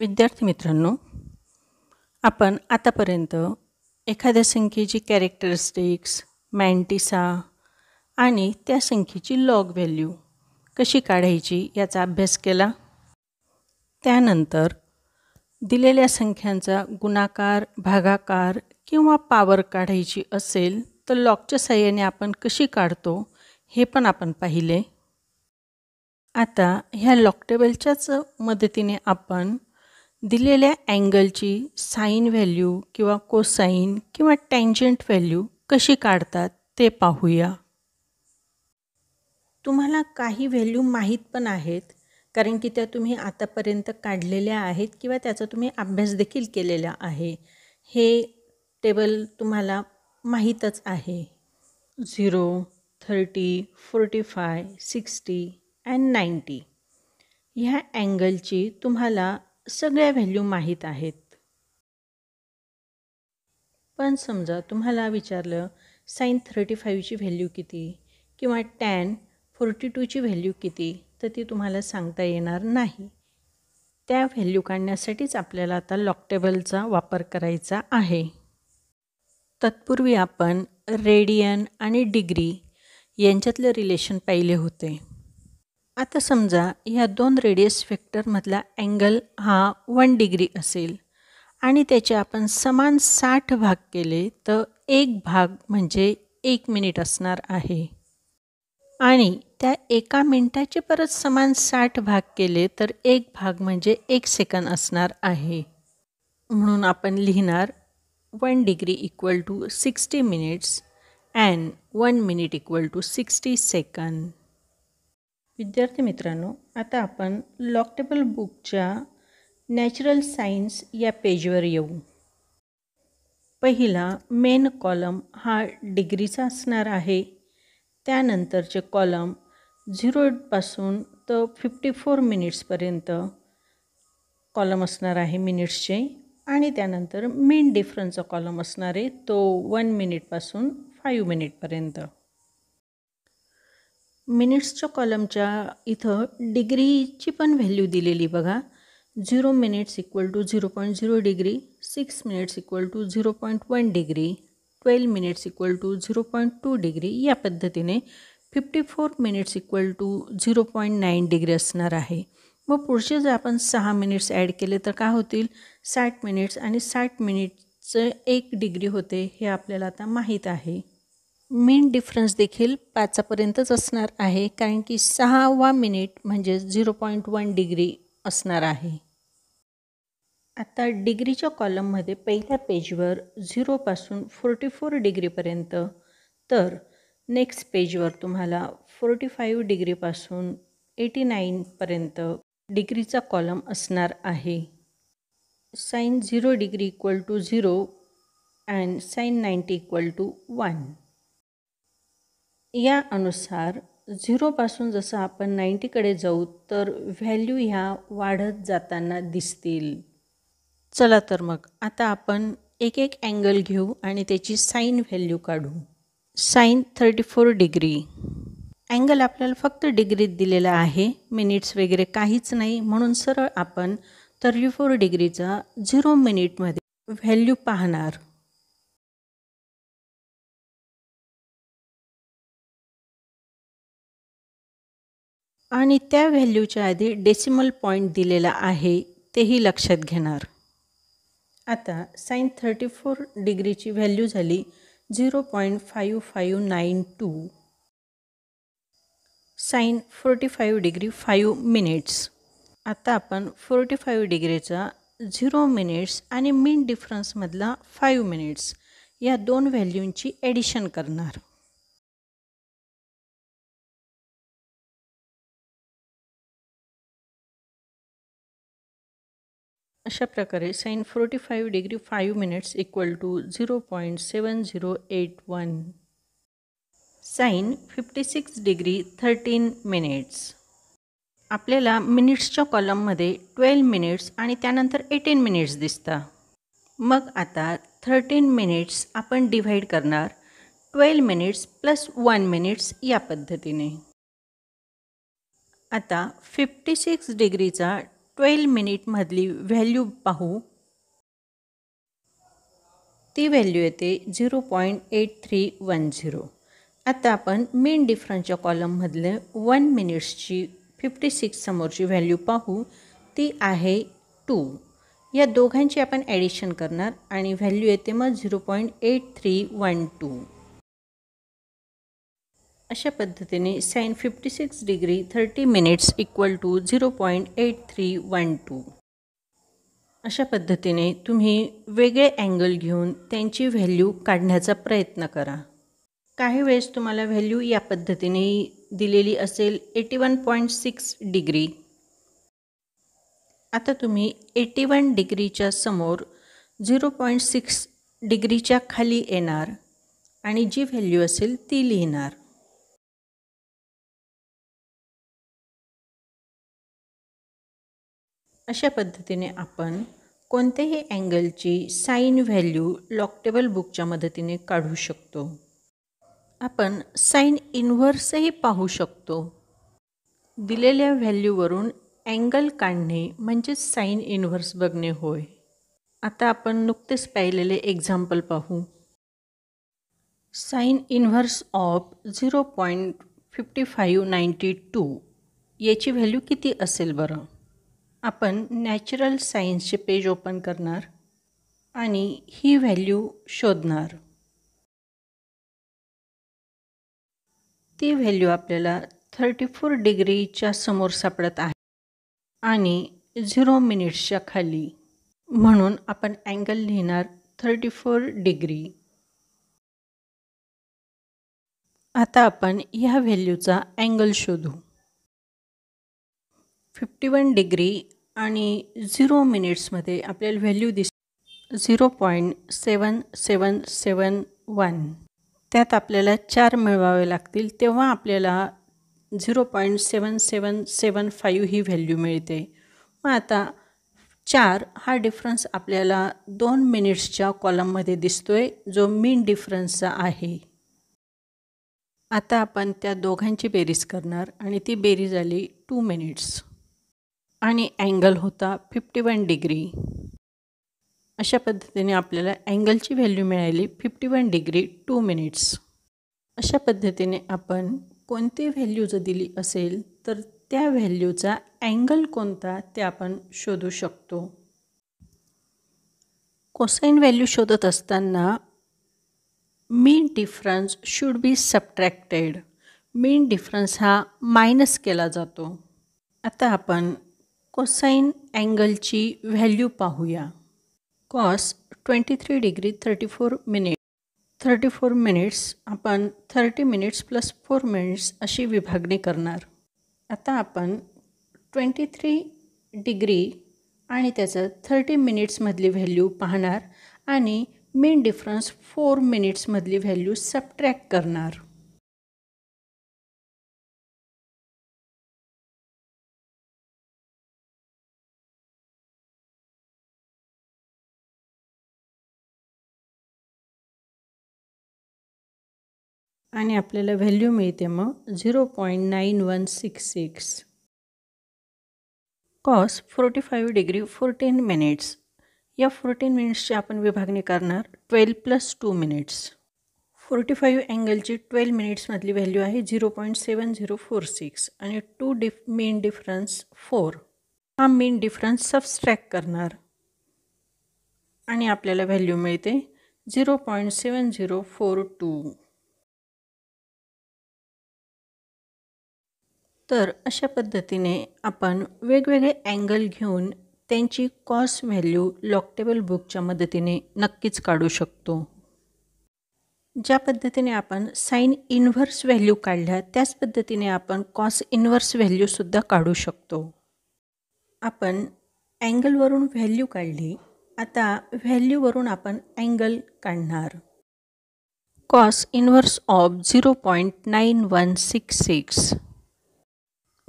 विद्यार्थी मित्रांनो आपण आतापर्यंत एखाद्या संख्येची कॅरेक्टरिस्टिक्स मॅन्टिसा आणि त्या संख्येची लॉग व्हॅल्यू कशी काढायची याचा अभ्यास केला त्यानंतर दिलेल्या संख्यांचा गुणाकार भागाकार किंवा पावर काढायची असेल तर लॉकच्या सहाय्याने आपण कशी काढतो हे पण आपण पाहिले आता ह्या लॉकटेबलच्याच मदतीने आपण दिलेल्या अँगलची साईन व्हॅल्यू किंवा कोसाईन किंवा टँजंट व्हॅल्यू कशी काढतात ते पाहूया तुम्हाला काही व्हॅल्यू माहीत पण आहेत कारण की त्या तुम्ही आतापर्यंत काढलेल्या आहेत किंवा त्याचा तुम्ही अभ्यास देखील केलेला आहे हे टेबल तुम्हाला माहीतच आहे zero thirty forty five sixty and ninety ह्या अँगलची तुम्हाला सगळ्या व्हॅल्यू माहीत आहेत पण समजा तुम्हाला विचारलं साईन थर्टी फाईव्हची व्हॅल्यू किती किंवा टॅन फोर्टी टूची व्हॅल्यू किती तर ती तुम्हाला सांगता येणार नाही त्या व्हॅल्यू काढण्यासाठीच आपल्याला आता लॉकटेबलचा वापर करायचा आहे तत्पूर्वी आपण रेडियन आणि डिग्री यांच्यातलं रिलेशन पाहिले होते आता समजा ह्या दोन रेडियस व्हेक्टरमधला अँगल हा वन डिग्री असेल आणि त्याचे आपण समान साठ भाग केले तर एक भाग म्हणजे एक मिनिट असणार आहे आणि त्या एका मिनिटाचे परत समान साठ भाग केले तर एक भाग म्हणजे एक सेकंद असणार आहे म्हणून आपण लिहिणार one degree equal to sixty minutes and one minute equal to sixty second विद्यार्थी मित्रांनो आता आपण लॉकटेबल बुकच्या नॅचरल सायन्स या पेजवर येऊ पहिला मेन कॉलम हा डिग्रीचा असणार आहे त्यानंतरचे कॉलम एटपासून तर फिफ्टी फोर मिनिट्सपर्यंत कॉलम असणार आहे मिनिट्सचे आणि त्यानंतर मेन डिफरन्सचा कॉलम असणार आहे तो वन मिनिटपासून फाईव्ह मिनिटपर्यंत मिनिट्सच्या कॉलमच्या इथं डिग्रीची पण व्हॅल्यू दिलेली बघा zero minutes equal to zero point zero degree six minutes equal to zero point one degree twelve minutes equal to zero point two degree या पद्धतीने fifty four minutes equal to zero point nine degree असणार आहे मग पुढचे जर आपण सहा minutes add केले तर काय होतील साठ मिनिट्स आणि साठ मिनिटचं एक डिग्री होते हे आपल्याला आता माहीत आहे मेन डिफरन्स देखील पाचापर्यंतच असणार आहे कारण की सहावा मिनिट म्हणजे झिरो पॉईंट वन डिग्री असणार आहे आता डिग्रीच्या कॉलममध्ये पहिल्या पेजवर झिरोपासून फोर्टी फोर डिग्रीपर्यंत तर नेक्स्ट पेजवर तुम्हाला फोर्टी फाईव्ह डिग्रीपासून एटी नाईनपर्यंत डिग्रीचा कॉलम असणार आहे sine zero degree equal to zero and sine ninety equal to one या अनुसार झिरोपासून जसं आपण नाईंटीकडे जाऊ तर व्हॅल्यू ह्या वाढत जाताना दिसतील चला तर मग आता आपण एक एक अँगल घेऊ आणि त्याची साईन व्हॅल्यू काढू sine thirty four degree angle आपल्याला फक्त डिग्रीत दिलेला आहे मिनिट्स वगैरे काहीच नाही म्हणून सरळ आपण थर्टी फोर डिग्रीचा झिरो मिनिटमध्ये व्हॅल्यू पाहणार आणि त्या व्हॅल्यूच्या आधी डेसिमल पॉईंट दिलेला आहे तेही लक्षात घेणार आता साईन थर्टी फोर डिग्रीची व्हॅल्यू झाली zero point five five nine two sine forty five degree five minutes आता आपण फोर्टी फायू डिग्रीचा झिरो मिनिट्स आणि मिन डिफरन्समधला फायू मिनिट्स या दोन व्हॅल्यूंची ॲडिशन करणार अशा प्रकारे sine forty five degree five minutes equal to zero point seven zero eight one sine fifty six degree thirteen minutes आपल्याला मिनिट्सच्या कॉलममध्ये ट्वेल्व मिनिट्स आणि त्यानंतर एटीन मिनिट्स दिसतात मग आता थर्टीन मिनिट्स आपण डिव्हाइड करणार twelve minutes plus one minutes या पद्धतीने आता फिफ्टी सिक्स डिग्रीचा ट्वेल्व मिनिटमधली व्हॅल्यू पाहू ती व्हॅल्यू येते zero point eight three one zero आता आपण मेन डिफरन्सच्या कॉलममधले वन मिनिट्सची फिफ्टी सिक्स समोरची व्हॅल्यू पाहू ती आहे टू या दोघांची आपण ॲडिशन करणार आणि व्हॅल्यू येते मग zero point eight three one two अशा पद्धतीने sine fifty six degree thirty minutes equal to zero point eight three one two अशा पद्धतीने तुम्ही वेगळे अँगल घेऊन त्यांची व्हॅल्यू काढण्याचा प्रयत्न करा काही वेळेस तुम्हाला व्हॅल्यू या पद्धतीने दिलेली असेल eighty one point six degree आता तुम्ही एटी वन डिग्रीच्या समोर झिरो पॉईंट सिक्स डिग्रीच्या खाली येणार आणि जी व्हॅल्यू असेल ती लिहिणार अशा पद्धतीने आपण कोणत्याही अँगलची साईन व्हॅल्यू लॉकटेबल बुकच्या मदतीने काढू शकतो आपण साईन इन्व्हर्सही पाहू शकतो दिलेल्या व्हॅल्यूवरून अँगल काढणे म्हणजेच साईन इन्व्हर्स बघणे होय आता आपण नुकतेच पाहिलेले एक्झाम्पल पाहू sine inverse of zero point fifty five ninety two याची व्हॅल्यू किती असेल बरं आपण नॅचरल सायन्सचे पेज ओपन करणार आणि ही व्हॅल्यू शोधणार ती व्हॅल्यू आपल्याला थर्टी फोर डिग्रीच्या समोर सापडत आहे आणि झिरो मिनिट्सच्या खाली म्हणून आपण अँगल लिहिणार थर्टी फोर डिग्री आता आपण ह्या व्हॅल्यूचा अँगल शोधू फिफ्टी वन डिग्री आणि झिरो मिनिट्समध्ये आपल्याला व्हॅल्यू दिस zero point seven seven seven one त्यात आपल्याला चार मिळवावे लागतील तेव्हा आपल्याला zero point seven seven seven five ही व्हॅल्यू मिळते मग आता चार हा डिफरन्स आपल्याला दोन मिनिट्सच्या कॉलममध्ये दिसतोय जो मेन डिफरन्सचा आहे आता आपण त्या दोघांची बेरीज करणार आणि ती बेरीज आली टू मिनिट्स आणि अँगल होता फिफ्टी वन डिग्री अशा पद्धतीने आपल्याला अँगलची व्हॅल्यू मिळाली fifty one degree two minutes अशा पद्धतीने आपण कोणती व्हॅल्यू जर दिली असेल तर त्या व्हॅल्यूचा अँगल कोणता ते आपण शोधू शकतो कोसाईन व्हॅल्यू शोधत असताना mean difference should be subtracted mean difference हा मायनस केला जातो आता आपण कोसाईन अँगलची व्हॅल्यू पाहूया cos twenty three degree thirty four minute thirty four minutes आपण thirty minutes plus four minutes अशी विभागणी करणार आता आपण ट्वेंटी थ्री डिग्री आणि त्याचं थर्टी मिनिट्समधली व्हॅल्यू पाहणार आणि मेन डिफरन्स फोर मिनिट्समधली व्हॅल्यू सबट्रॅक्ट करणार आणि आपल्याला व्हॅल्यू मिळते मग zero point nine one six six cos forty five degree fourteen minutes या फोर्टीन मिनिट्सची आपण विभागणी करणार twelve plus two minutes forty five अँगलची ट्वेल्व मिनिट्समधली व्हॅल्यू आहे zero point seven zero four six आणि two diff main difference four हा मेन डिफरन्स सबस्ट्रॅक करणार आणि आपल्याला व्हॅल्यू मिळते zero point seven zero four two तर अशा पद्धतीने आपण वेगवेगळे अँगल घेऊन त्यांची कॉस व्हॅल्यू लॉकटेबल बुकच्या मदतीने नक्कीच काढू शकतो ज्या पद्धतीने आपण साईन इनव्हर्स व्हॅल्यू काढल्या त्याच पद्धतीने आपण कॉस इनव्हर्स व्हॅल्यूसुद्धा काढू शकतो आपण अँगलवरून व्हॅल्यू काढली आता व्हॅल्यूवरून आपण अँगल काढणार cos inverse of zero point nine one six six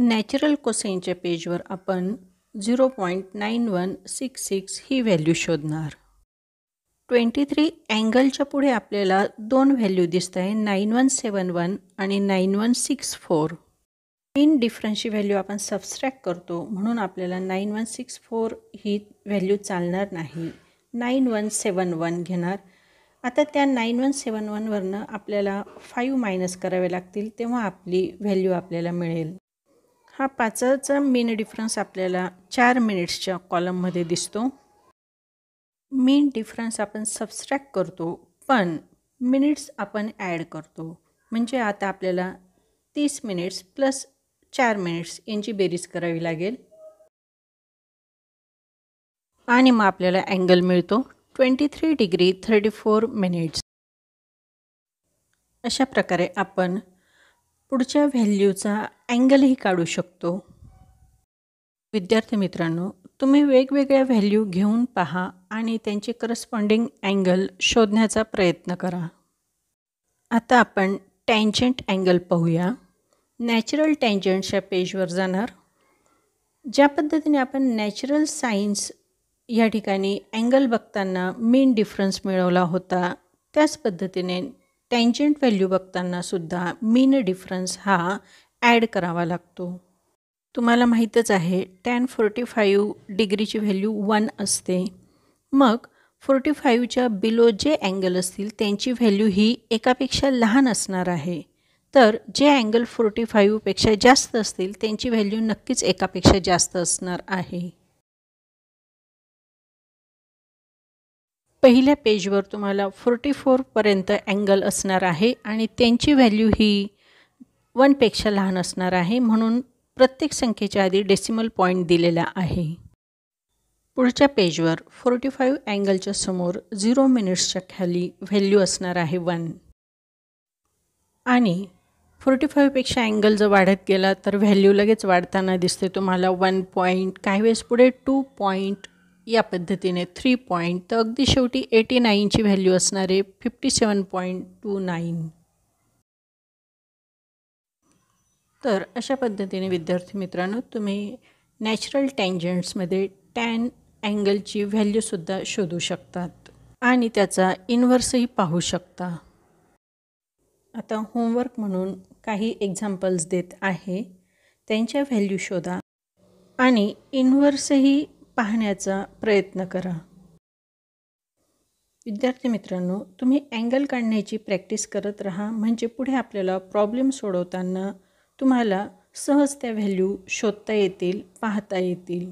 natural कोसाईनच्या पेजवर आपण zero point nine one six six ही व्हॅल्यू शोधणार ट्वेंटी थ्री अँगलच्या पुढे आपल्याला दोन व्हॅल्यू दिसत आहे नाईन वन सेवन वन आणि nine one six four main डिफरन्सची व्हॅल्यू आपण सबस्ट्रॅक्ट करतो म्हणून आपल्याला नाईन वन सिक्स फोर ही व्हॅल्यू चालणार नाही नाईन वन सेवन वन घेणार आता त्या नाईन वन सेवन वनवरनं आपल्याला फाईव्ह मायनस करावे लागतील तेव्हा आपली व्हॅल्यू आपल्याला मिळेल हा पाचचा मेन डिफरन्स आपल्याला चार मिनिट्सच्या कॉलममध्ये दिसतो मेन डिफरन्स आपण सबस्ट्रॅक्ट करतो पण मिनिट्स आपण ॲड करतो म्हणजे आता आपल्याला तीस मिनिट्स प्लस चार मिनिट्स यांची बेरीज करावी लागेल आणि मग आपल्याला अँगल मिळतो twenty three degree thirty four minutes अशा प्रकारे आपण पुढच्या व्हॅल्यूचा अँगलही काढू शकतो विद्यार्थी मित्रांनो तुम्ही वेगवेगळ्या व्हॅल्यू घेऊन पहा आणि त्यांचे करस्पॉन्डिंग अँगल शोधण्याचा प्रयत्न करा आता आपण टँजंट अँगल पाहूया नॅचरल टँजंटच्या पेजवर जाणार ज्या पद्धतीने आपण नॅचरल सायन्स या ठिकाणी अँगल बघताना मेन डिफरन्स मिळवला होता त्याच पद्धतीने टँजंट व्हॅल्यू बघतानासुद्धा मीन डिफरन्स हा ॲड करावा लागतो तुम्हाला माहीतच आहे टॅन फोर्टी फाईव्ह डिग्रीची व्हॅल्यू वन असते मग फोर्टी फाईव्हच्या बिलो जे अँगल असतील त्यांची व्हॅल्यू ही एकापेक्षा लहान असणार आहे तर जे अँगल फोर्टी फाईव्हपेक्षा जास्त असतील त्यांची व्हॅल्यू नक्कीच एकापेक्षा जास्त असणार आहे पहिल्या पेजवर तुम्हाला फोर्टी फोरपर्यंत अँगल असणार आहे आणि त्यांची व्हॅल्यू ही वनपेक्षा लहान असणार आहे म्हणून प्रत्येक संख्येच्या आधी डेसिमल पॉईंट दिलेला आहे पुढच्या पेजवर फोर्टी फाईव्ह अँगलच्या समोर झिरो मिनिट्सच्या खाली व्हॅल्यू असणार आहे वन आणि फोर्टी फाईव्हपेक्षा अँगल जर वाढत गेला तर व्हॅल्यू लगेच वाढताना दिसते तुम्हाला वन पॉईंट काही वेळेस पुढे टू पॉईंट या पद्धतीने थ्री पॉईंट तर अगदी शेवटी एटी नाईनची व्हॅल्यू असणारे fifty seven point two nine तर अशा पद्धतीने विद्यार्थी मित्रांनो तुम्ही नॅचरल टँजंट्समध्ये टॅन अँगलची व्हॅल्यूसुद्धा शोधू शकतात आणि त्याचा इन्व्हर्सही पाहू शकता आता होमवर्क म्हणून काही एक्झाम्पल्स देत आहे त्यांच्या व्हॅल्यू शोधा आणि इन्व्हर्सही पाहण्याचा प्रयत्न करा विद्यार्थी मित्रांनो तुम्ही अँगल काढण्याची प्रॅक्टिस करत रहा म्हणजे पुढे आपल्याला प्रॉब्लेम सोडवताना तुम्हाला सहज त्या व्हॅल्यू शोधता येतील पाहता येतील